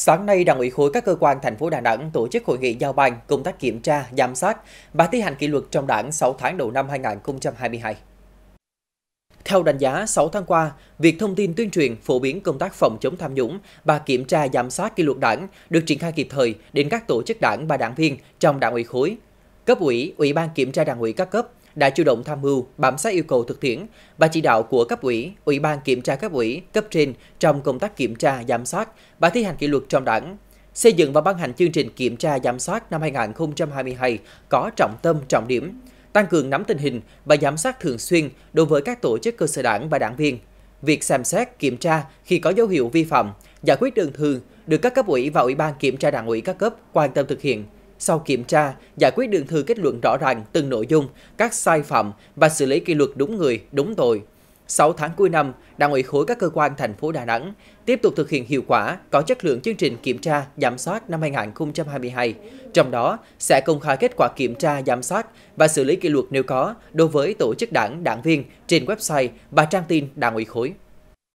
Sáng nay, Đảng ủy khối các cơ quan thành phố Đà Nẵng tổ chức hội nghị giao ban công tác kiểm tra, giám sát và thi hành kỷ luật trong Đảng 6 tháng đầu năm 2022. Theo đánh giá, 6 tháng qua, việc thông tin tuyên truyền phổ biến công tác phòng chống tham nhũng và kiểm tra giám sát kỷ luật đảng được triển khai kịp thời đến các tổ chức đảng và đảng viên trong đảng ủy khối, cấp ủy, ủy ban kiểm tra đảng ủy các cấp đã chủ động tham mưu, bám sát yêu cầu thực tiễn và chỉ đạo của cấp ủy, ủy ban kiểm tra cấp ủy, cấp trên trong công tác kiểm tra, giám sát và thi hành kỷ luật trong đảng, xây dựng và ban hành chương trình kiểm tra giám sát năm 2022 có trọng tâm trọng điểm, tăng cường nắm tình hình và giám sát thường xuyên đối với các tổ chức cơ sở đảng và đảng viên. Việc xem xét, kiểm tra khi có dấu hiệu vi phạm, giải quyết đơn thường được các cấp ủy và ủy ban kiểm tra đảng ủy các cấp quan tâm thực hiện – sau kiểm tra, giải quyết đường thư kết luận rõ ràng từng nội dung, các sai phạm và xử lý kỷ luật đúng người, đúng tội. 6 tháng cuối năm, Đảng ủy khối các cơ quan thành phố Đà Nẵng tiếp tục thực hiện hiệu quả, có chất lượng chương trình kiểm tra, giám sát năm 2022. Trong đó, sẽ công khai kết quả kiểm tra, giám sát và xử lý kỷ luật nếu có đối với tổ chức đảng, đảng viên trên website và trang tin Đảng ủy khối.